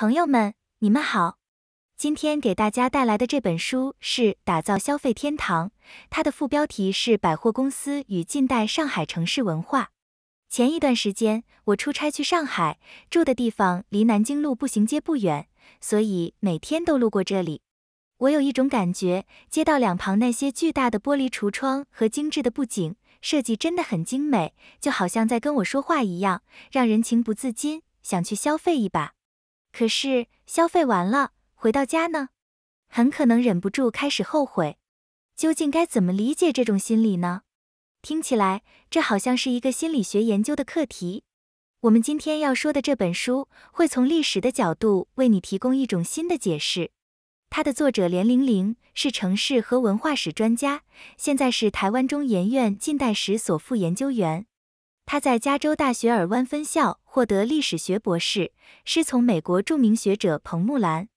朋友们，你们好。今天给大家带来的这本书是《打造消费天堂》，它的副标题是《百货公司与近代上海城市文化》。前一段时间我出差去上海，住的地方离南京路步行街不远，所以每天都路过这里。我有一种感觉，街道两旁那些巨大的玻璃橱窗和精致的布景设计真的很精美，就好像在跟我说话一样，让人情不自禁想去消费一把。可是消费完了回到家呢，很可能忍不住开始后悔。究竟该怎么理解这种心理呢？听起来这好像是一个心理学研究的课题。我们今天要说的这本书会从历史的角度为你提供一种新的解释。它的作者连玲玲是城市和文化史专家，现在是台湾中研院近代史所副研究员。他在加州大学尔湾分校获得历史学博士，师从美国著名学者彭慕兰。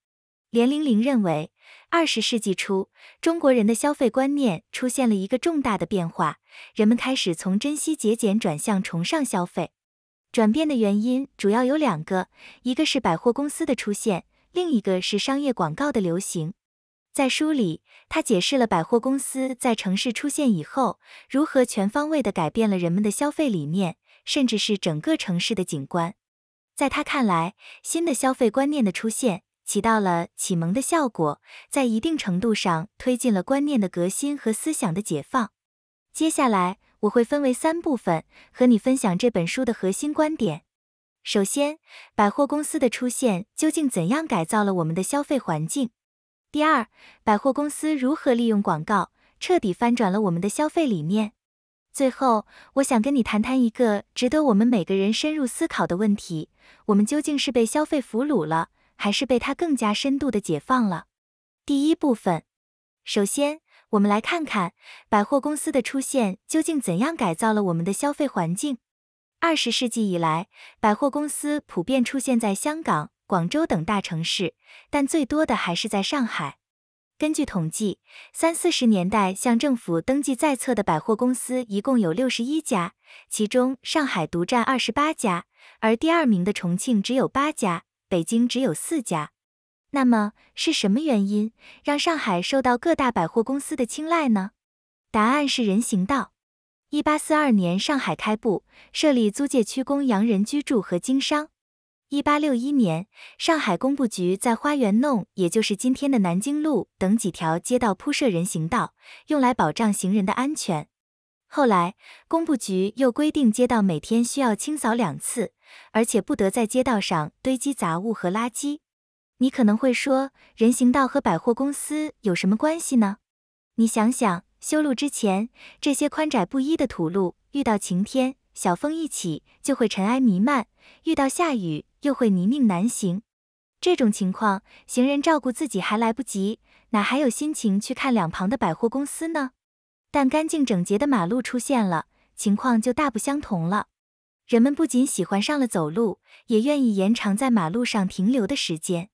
连玲玲认为，二十世纪初中国人的消费观念出现了一个重大的变化，人们开始从珍惜节俭转向崇尚消费。转变的原因主要有两个，一个是百货公司的出现，另一个是商业广告的流行。在书里，他解释了百货公司在城市出现以后，如何全方位地改变了人们的消费理念，甚至是整个城市的景观。在他看来，新的消费观念的出现起到了启蒙的效果，在一定程度上推进了观念的革新和思想的解放。接下来，我会分为三部分和你分享这本书的核心观点。首先，百货公司的出现究竟怎样改造了我们的消费环境？第二，百货公司如何利用广告彻底翻转了我们的消费理念？最后，我想跟你谈谈一个值得我们每个人深入思考的问题：我们究竟是被消费俘虏了，还是被它更加深度的解放了？第一部分，首先，我们来看看百货公司的出现究竟怎样改造了我们的消费环境。二十世纪以来，百货公司普遍出现在香港。广州等大城市，但最多的还是在上海。根据统计，三四十年代向政府登记在册的百货公司一共有六十一家，其中上海独占二十八家，而第二名的重庆只有八家，北京只有四家。那么是什么原因让上海受到各大百货公司的青睐呢？答案是人行道。一八四二年，上海开埠，设立租界区，供洋人居住和经商。一八六一年，上海工部局在花园弄，也就是今天的南京路等几条街道铺设人行道，用来保障行人的安全。后来，工部局又规定街道每天需要清扫两次，而且不得在街道上堆积杂物和垃圾。你可能会说，人行道和百货公司有什么关系呢？你想想，修路之前，这些宽窄不一的土路，遇到晴天，小风一起就会尘埃弥漫；遇到下雨，又会泥泞难行，这种情况，行人照顾自己还来不及，哪还有心情去看两旁的百货公司呢？但干净整洁的马路出现了，情况就大不相同了。人们不仅喜欢上了走路，也愿意延长在马路上停留的时间。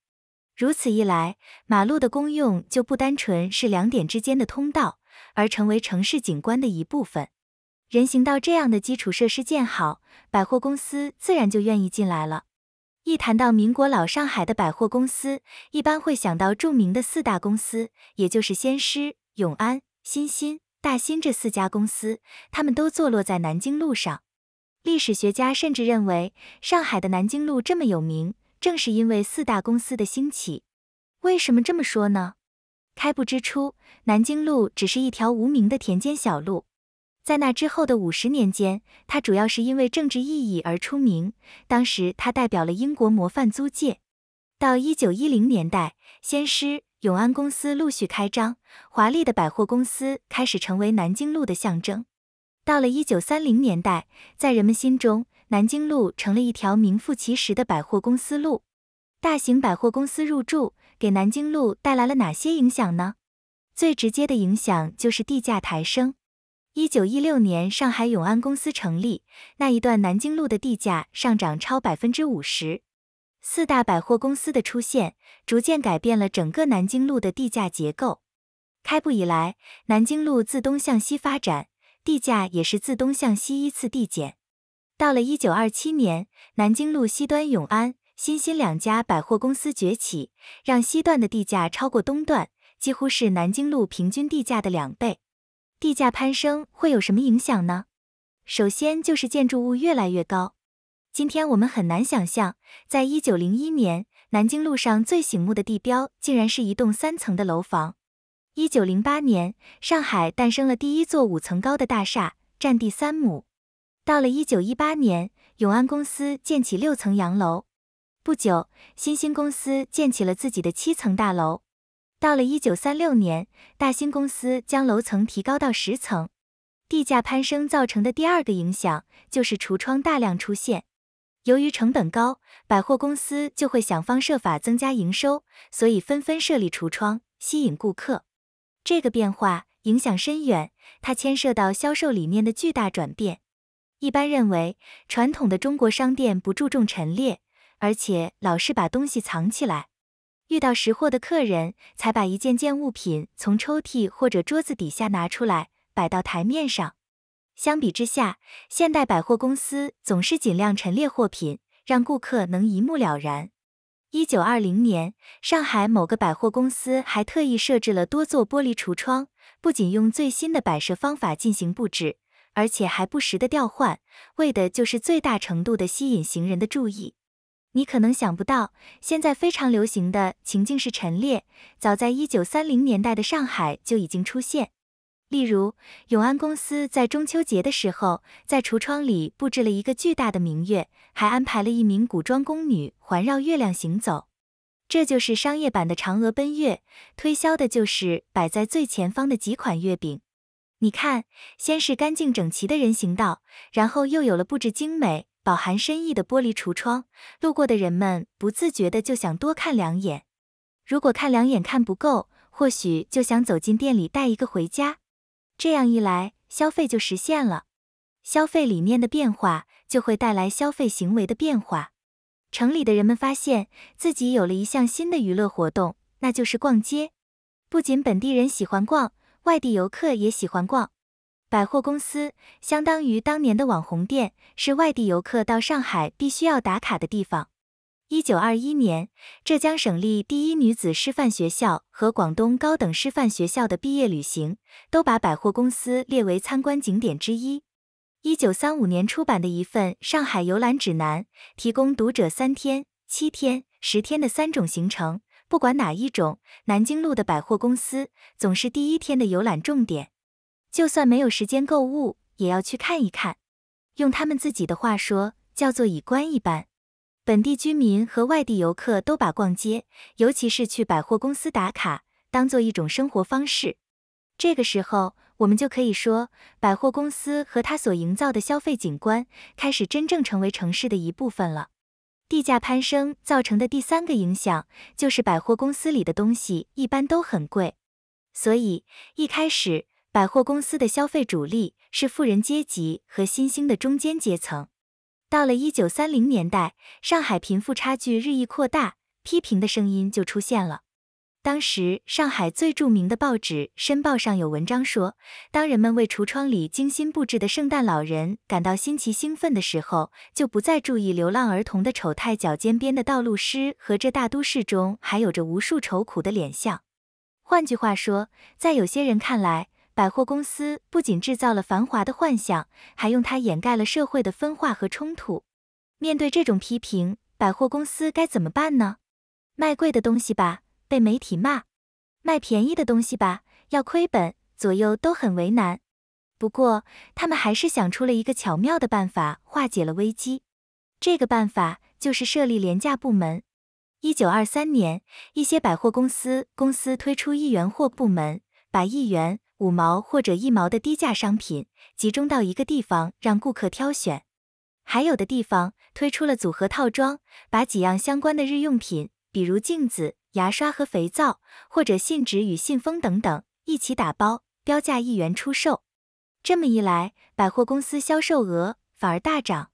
如此一来，马路的功用就不单纯是两点之间的通道，而成为城市景观的一部分。人行道这样的基础设施建好，百货公司自然就愿意进来了。一谈到民国老上海的百货公司，一般会想到著名的四大公司，也就是先施、永安、新新、大新这四家公司，他们都坐落在南京路上。历史学家甚至认为，上海的南京路这么有名，正是因为四大公司的兴起。为什么这么说呢？开埠之初，南京路只是一条无名的田间小路。在那之后的五十年间，它主要是因为政治意义而出名。当时，它代表了英国模范租界。到一九一零年代，先施、永安公司陆续开张，华丽的百货公司开始成为南京路的象征。到了一九三零年代，在人们心中，南京路成了一条名副其实的百货公司路。大型百货公司入驻，给南京路带来了哪些影响呢？最直接的影响就是地价抬升。一九一六年，上海永安公司成立，那一段南京路的地价上涨超百分之五十。四大百货公司的出现，逐渐改变了整个南京路的地价结构。开埠以来，南京路自东向西发展，地价也是自东向西依次递减。到了一九二七年，南京路西端永安、新新两家百货公司崛起，让西段的地价超过东段，几乎是南京路平均地价的两倍。地价攀升会有什么影响呢？首先就是建筑物越来越高。今天我们很难想象，在一九零一年，南京路上最醒目的地标竟然是一栋三层的楼房。一九零八年，上海诞生了第一座五层高的大厦，占地三亩。到了一九一八年，永安公司建起六层洋楼，不久，新兴公司建起了自己的七层大楼。到了一九三六年，大兴公司将楼层提高到十层，地价攀升造成的第二个影响就是橱窗大量出现。由于成本高，百货公司就会想方设法增加营收，所以纷纷设立橱窗吸引顾客。这个变化影响深远，它牵涉到销售理念的巨大转变。一般认为，传统的中国商店不注重陈列，而且老是把东西藏起来。遇到识货的客人，才把一件件物品从抽屉或者桌子底下拿出来，摆到台面上。相比之下，现代百货公司总是尽量陈列货品，让顾客能一目了然。一九二零年，上海某个百货公司还特意设置了多座玻璃橱窗，不仅用最新的摆设方法进行布置，而且还不时的调换，为的就是最大程度的吸引行人的注意。你可能想不到，现在非常流行的情境式陈列，早在一九三零年代的上海就已经出现。例如，永安公司在中秋节的时候，在橱窗里布置了一个巨大的明月，还安排了一名古装宫女环绕月亮行走。这就是商业版的嫦娥奔月，推销的就是摆在最前方的几款月饼。你看，先是干净整齐的人行道，然后又有了布置精美。饱含深意的玻璃橱窗，路过的人们不自觉的就想多看两眼。如果看两眼看不够，或许就想走进店里带一个回家。这样一来，消费就实现了。消费理念的变化就会带来消费行为的变化。城里的人们发现自己有了一项新的娱乐活动，那就是逛街。不仅本地人喜欢逛，外地游客也喜欢逛。百货公司相当于当年的网红店，是外地游客到上海必须要打卡的地方。一九二一年，浙江省立第一女子师范学校和广东高等师范学校的毕业旅行，都把百货公司列为参观景点之一。一九三五年出版的一份上海游览指南，提供读者三天、七天、十天的三种行程，不管哪一种，南京路的百货公司总是第一天的游览重点。就算没有时间购物，也要去看一看。用他们自己的话说，叫做“以观一般”。本地居民和外地游客都把逛街，尤其是去百货公司打卡，当做一种生活方式。这个时候，我们就可以说，百货公司和它所营造的消费景观，开始真正成为城市的一部分了。地价攀升造成的第三个影响，就是百货公司里的东西一般都很贵，所以一开始。百货公司的消费主力是富人阶级和新兴的中间阶层。到了一九三零年代，上海贫富差距日益扩大，批评的声音就出现了。当时，上海最著名的报纸《申报》上有文章说，当人们为橱窗里精心布置的圣诞老人感到新奇兴奋的时候，就不再注意流浪儿童的丑态、脚尖边的道路尸和这大都市中还有着无数愁苦的脸相。换句话说，在有些人看来，百货公司不仅制造了繁华的幻想，还用它掩盖了社会的分化和冲突。面对这种批评，百货公司该怎么办呢？卖贵的东西吧，被媒体骂；卖便宜的东西吧，要亏本，左右都很为难。不过，他们还是想出了一个巧妙的办法，化解了危机。这个办法就是设立廉价部门。一九二三年，一些百货公司公司推出一元货部门，把一元。五毛或者一毛的低价商品集中到一个地方让顾客挑选，还有的地方推出了组合套装，把几样相关的日用品，比如镜子、牙刷和肥皂，或者信纸与信封等等一起打包，标价一元出售。这么一来，百货公司销售额反而大涨。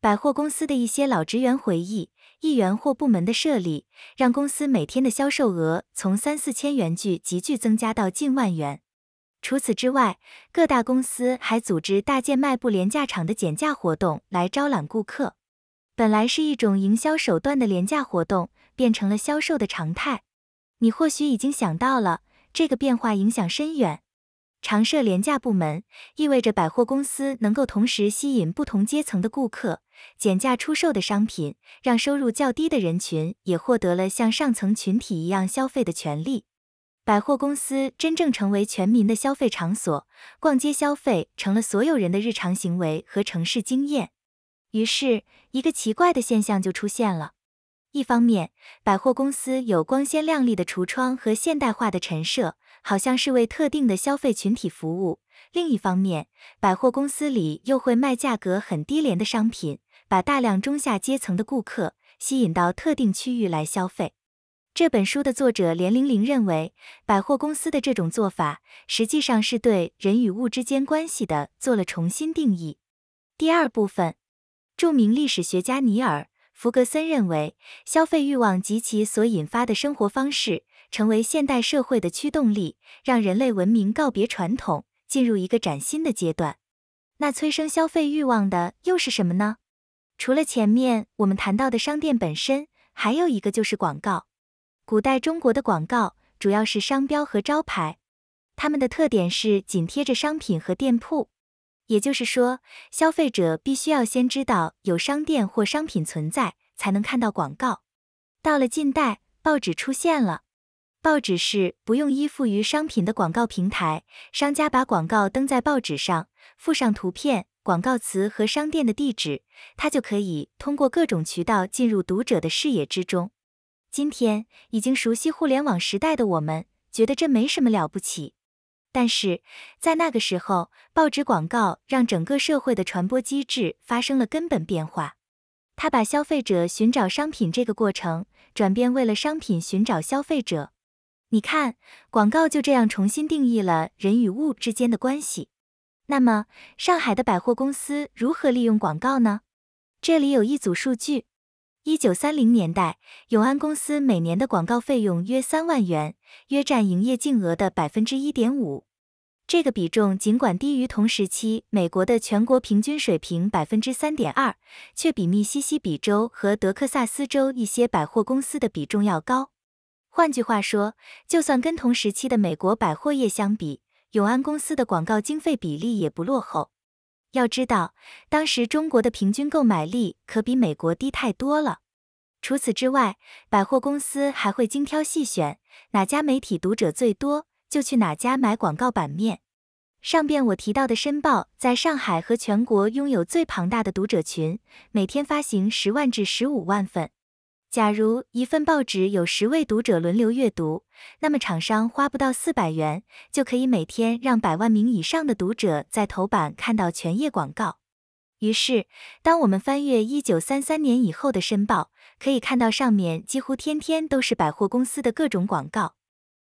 百货公司的一些老职员回忆，一元或部门的设立让公司每天的销售额从三四千元剧急剧增加到近万元。除此之外，各大公司还组织大件卖部廉价厂的减价活动来招揽顾客。本来是一种营销手段的廉价活动，变成了销售的常态。你或许已经想到了，这个变化影响深远。常设廉价部门意味着百货公司能够同时吸引不同阶层的顾客。减价出售的商品，让收入较低的人群也获得了像上层群体一样消费的权利。百货公司真正成为全民的消费场所，逛街消费成了所有人的日常行为和城市经验。于是，一个奇怪的现象就出现了：一方面，百货公司有光鲜亮丽的橱窗和现代化的陈设，好像是为特定的消费群体服务；另一方面，百货公司里又会卖价格很低廉的商品，把大量中下阶层的顾客吸引到特定区域来消费。这本书的作者连玲玲认为，百货公司的这种做法实际上是对人与物之间关系的做了重新定义。第二部分，著名历史学家尼尔·弗格森认为，消费欲望及其所引发的生活方式成为现代社会的驱动力，让人类文明告别传统，进入一个崭新的阶段。那催生消费欲望的又是什么呢？除了前面我们谈到的商店本身，还有一个就是广告。古代中国的广告主要是商标和招牌，它们的特点是紧贴着商品和店铺，也就是说，消费者必须要先知道有商店或商品存在，才能看到广告。到了近代，报纸出现了，报纸是不用依附于商品的广告平台，商家把广告登在报纸上，附上图片、广告词和商店的地址，它就可以通过各种渠道进入读者的视野之中。今天已经熟悉互联网时代的我们，觉得这没什么了不起。但是在那个时候，报纸广告让整个社会的传播机制发生了根本变化，它把消费者寻找商品这个过程转变为了商品寻找消费者。你看，广告就这样重新定义了人与物之间的关系。那么，上海的百货公司如何利用广告呢？这里有一组数据。一九三零年代，永安公司每年的广告费用约三万元，约占营业净额的百分之一点五。这个比重尽管低于同时期美国的全国平均水平百分之三点二，却比密西西比州和德克萨斯州一些百货公司的比重要高。换句话说，就算跟同时期的美国百货业相比，永安公司的广告经费比例也不落后。要知道，当时中国的平均购买力可比美国低太多了。除此之外，百货公司还会精挑细选哪家媒体读者最多，就去哪家买广告版面。上边我提到的《申报》在上海和全国拥有最庞大的读者群，每天发行十万至十五万份。假如一份报纸有十位读者轮流阅读，那么厂商花不到四百元就可以每天让百万名以上的读者在头版看到全页广告。于是，当我们翻阅一九三三年以后的《申报》，可以看到上面几乎天天都是百货公司的各种广告。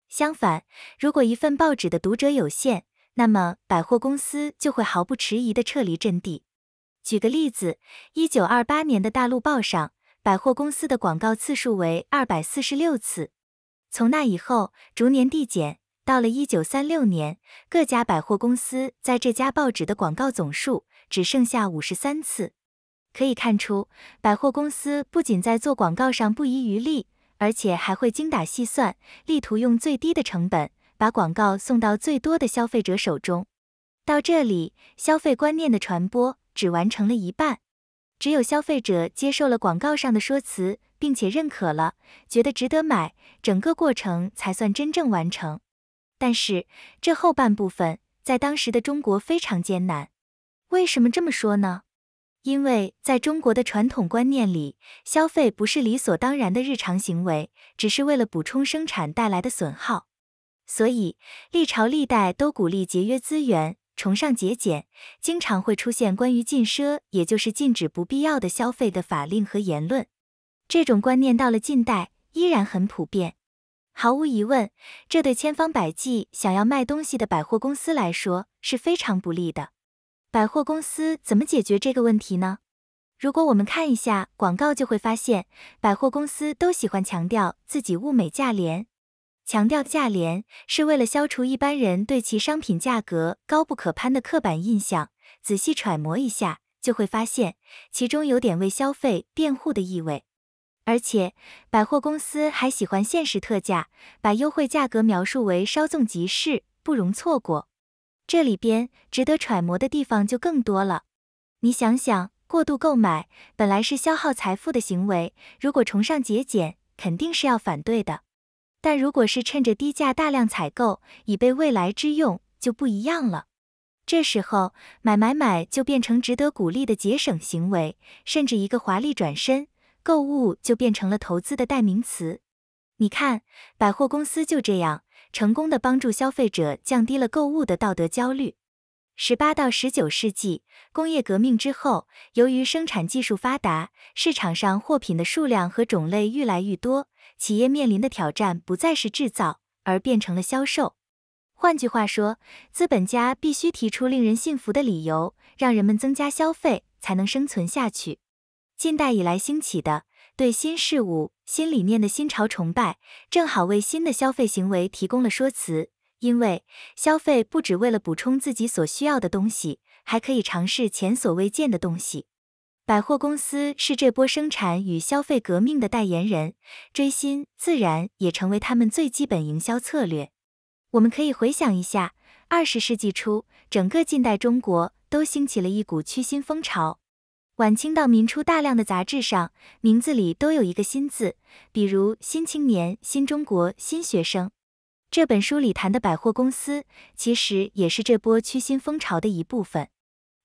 相反，如果一份报纸的读者有限，那么百货公司就会毫不迟疑地撤离阵地。举个例子，一九二八年的《大陆报》上。百货公司的广告次数为二百四十六次，从那以后逐年递减，到了一九三六年，各家百货公司在这家报纸的广告总数只剩下五十三次。可以看出，百货公司不仅在做广告上不遗余力，而且还会精打细算，力图用最低的成本把广告送到最多的消费者手中。到这里，消费观念的传播只完成了一半。只有消费者接受了广告上的说辞，并且认可了，觉得值得买，整个过程才算真正完成。但是这后半部分在当时的中国非常艰难。为什么这么说呢？因为在中国的传统观念里，消费不是理所当然的日常行为，只是为了补充生产带来的损耗，所以历朝历代都鼓励节约资源。崇尚节俭，经常会出现关于禁奢，也就是禁止不必要的消费的法令和言论。这种观念到了近代依然很普遍。毫无疑问，这对千方百计想要卖东西的百货公司来说是非常不利的。百货公司怎么解决这个问题呢？如果我们看一下广告，就会发现百货公司都喜欢强调自己物美价廉。强调价廉是为了消除一般人对其商品价格高不可攀的刻板印象。仔细揣摩一下，就会发现其中有点为消费辩护的意味。而且，百货公司还喜欢限时特价，把优惠价格描述为稍纵即逝，不容错过。这里边值得揣摩的地方就更多了。你想想，过度购买本来是消耗财富的行为，如果崇尚节俭，肯定是要反对的。但如果是趁着低价大量采购，以备未来之用，就不一样了。这时候买买买就变成值得鼓励的节省行为，甚至一个华丽转身，购物就变成了投资的代名词。你看，百货公司就这样成功的帮助消费者降低了购物的道德焦虑。十八到十九世纪工业革命之后，由于生产技术发达，市场上货品的数量和种类愈来愈多。企业面临的挑战不再是制造，而变成了销售。换句话说，资本家必须提出令人信服的理由，让人们增加消费，才能生存下去。近代以来兴起的对新事物、新理念的新潮崇拜，正好为新的消费行为提供了说辞。因为消费不只为了补充自己所需要的东西，还可以尝试前所未见的东西。百货公司是这波生产与消费革命的代言人，追新自然也成为他们最基本营销策略。我们可以回想一下，二十世纪初，整个近代中国都兴起了一股趋新风潮。晚清到民初，大量的杂志上名字里都有一个“新”字，比如《新青年》《新中国》《新学生》。这本书里谈的百货公司，其实也是这波趋新风潮的一部分。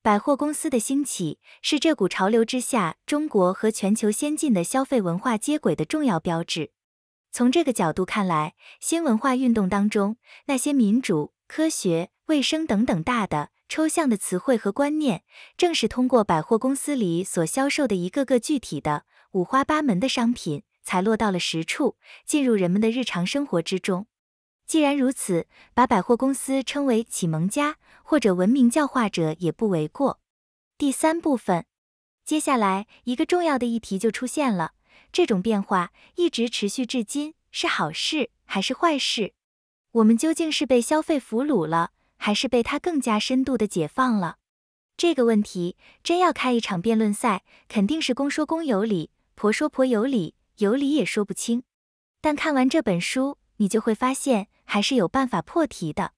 百货公司的兴起是这股潮流之下，中国和全球先进的消费文化接轨的重要标志。从这个角度看来，新文化运动当中那些民主、科学、卫生等等大的抽象的词汇和观念，正是通过百货公司里所销售的一个个具体的、五花八门的商品，才落到了实处，进入人们的日常生活之中。既然如此，把百货公司称为启蒙家或者文明教化者也不为过。第三部分，接下来一个重要的议题就出现了：这种变化一直持续至今，是好事还是坏事？我们究竟是被消费俘虏了，还是被它更加深度的解放了？这个问题真要开一场辩论赛，肯定是公说公有理，婆说婆有理，有理也说不清。但看完这本书。你就会发现，还是有办法破题的。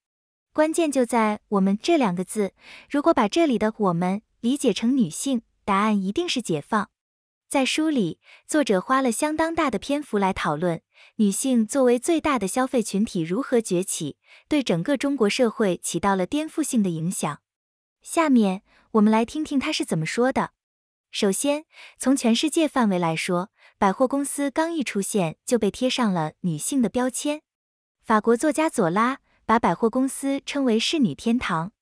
关键就在我们这两个字。如果把这里的“我们”理解成女性，答案一定是解放。在书里，作者花了相当大的篇幅来讨论女性作为最大的消费群体如何崛起，对整个中国社会起到了颠覆性的影响。下面我们来听听他是怎么说的。首先，从全世界范围来说。百货公司刚一出现，就被贴上了女性的标签。法国作家左拉把百货公司称为“侍女天堂”，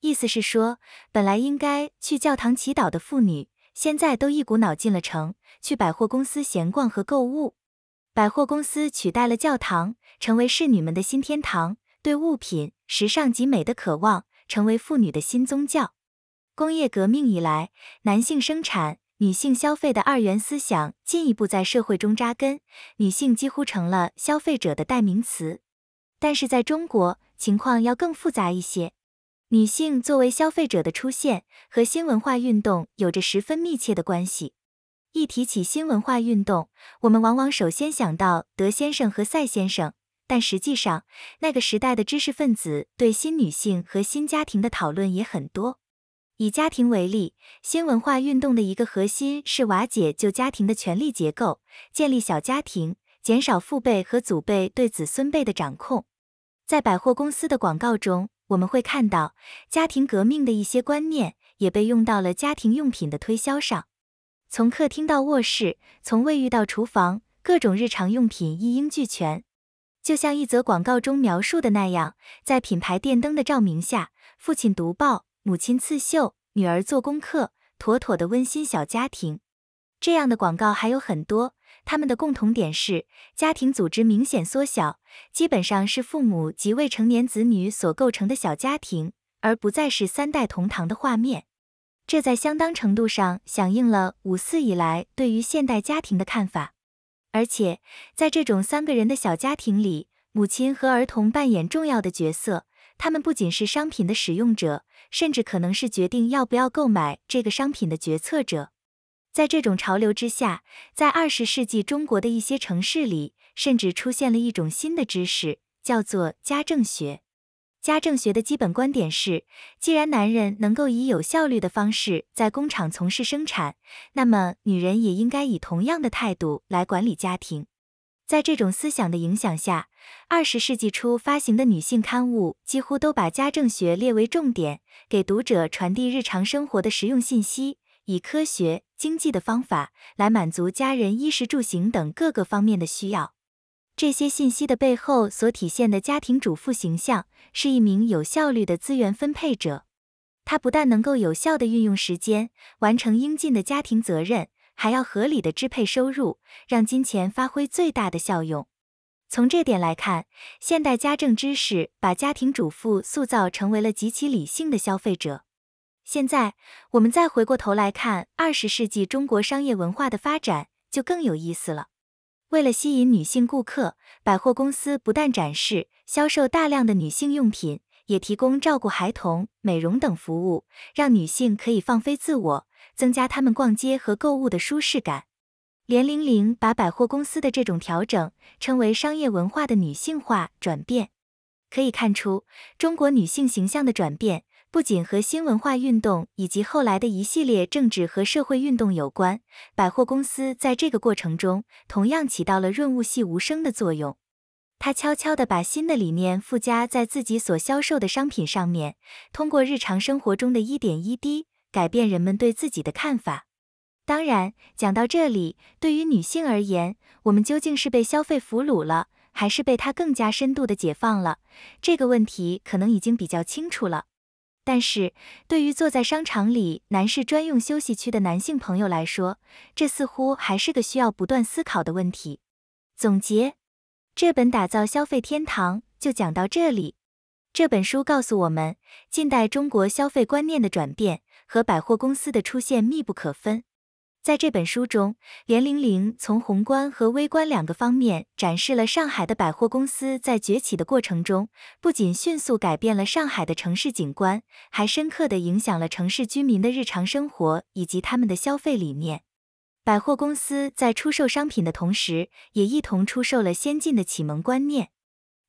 意思是说，本来应该去教堂祈祷的妇女，现在都一股脑进了城，去百货公司闲逛和购物。百货公司取代了教堂，成为侍女们的新天堂。对物品、时尚及美的渴望，成为妇女的新宗教。工业革命以来，男性生产。女性消费的二元思想进一步在社会中扎根，女性几乎成了消费者的代名词。但是在中国情况要更复杂一些，女性作为消费者的出现和新文化运动有着十分密切的关系。一提起新文化运动，我们往往首先想到德先生和赛先生，但实际上那个时代的知识分子对新女性和新家庭的讨论也很多。以家庭为例，新文化运动的一个核心是瓦解旧家庭的权力结构，建立小家庭，减少父辈和祖辈对子孙辈的掌控。在百货公司的广告中，我们会看到家庭革命的一些观念也被用到了家庭用品的推销上。从客厅到卧室，从卫浴到厨房，各种日常用品一应俱全。就像一则广告中描述的那样，在品牌电灯的照明下，父亲读报。母亲刺绣，女儿做功课，妥妥的温馨小家庭。这样的广告还有很多，他们的共同点是家庭组织明显缩小，基本上是父母及未成年子女所构成的小家庭，而不再是三代同堂的画面。这在相当程度上响应了五四以来对于现代家庭的看法，而且在这种三个人的小家庭里，母亲和儿童扮演重要的角色。他们不仅是商品的使用者，甚至可能是决定要不要购买这个商品的决策者。在这种潮流之下，在二十世纪中国的一些城市里，甚至出现了一种新的知识，叫做家政学。家政学的基本观点是：既然男人能够以有效率的方式在工厂从事生产，那么女人也应该以同样的态度来管理家庭。在这种思想的影响下，二十世纪初发行的女性刊物几乎都把家政学列为重点，给读者传递日常生活的实用信息，以科学、经济的方法来满足家人衣食住行等各个方面的需要。这些信息的背后所体现的家庭主妇形象是一名有效率的资源分配者，她不但能够有效的运用时间，完成应尽的家庭责任。还要合理的支配收入，让金钱发挥最大的效用。从这点来看，现代家政知识把家庭主妇塑造成为了极其理性的消费者。现在我们再回过头来看二十世纪中国商业文化的发展，就更有意思了。为了吸引女性顾客，百货公司不但展示、销售大量的女性用品，也提供照顾孩童、美容等服务，让女性可以放飞自我。增加他们逛街和购物的舒适感。连玲玲把百货公司的这种调整称为商业文化的女性化转变。可以看出，中国女性形象的转变不仅和新文化运动以及后来的一系列政治和社会运动有关，百货公司在这个过程中同样起到了润物细无声的作用。她悄悄地把新的理念附加在自己所销售的商品上面，通过日常生活中的一点一滴。改变人们对自己的看法。当然，讲到这里，对于女性而言，我们究竟是被消费俘虏了，还是被它更加深度的解放了？这个问题可能已经比较清楚了。但是，对于坐在商场里男士专用休息区的男性朋友来说，这似乎还是个需要不断思考的问题。总结，这本《打造消费天堂》就讲到这里。这本书告诉我们，近代中国消费观念的转变。和百货公司的出现密不可分。在这本书中，连玲玲从宏观和微观两个方面展示了上海的百货公司在崛起的过程中，不仅迅速改变了上海的城市景观，还深刻地影响了城市居民的日常生活以及他们的消费理念。百货公司在出售商品的同时，也一同出售了先进的启蒙观念。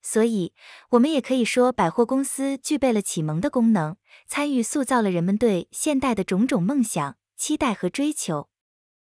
所以，我们也可以说，百货公司具备了启蒙的功能，参与塑造了人们对现代的种种梦想、期待和追求。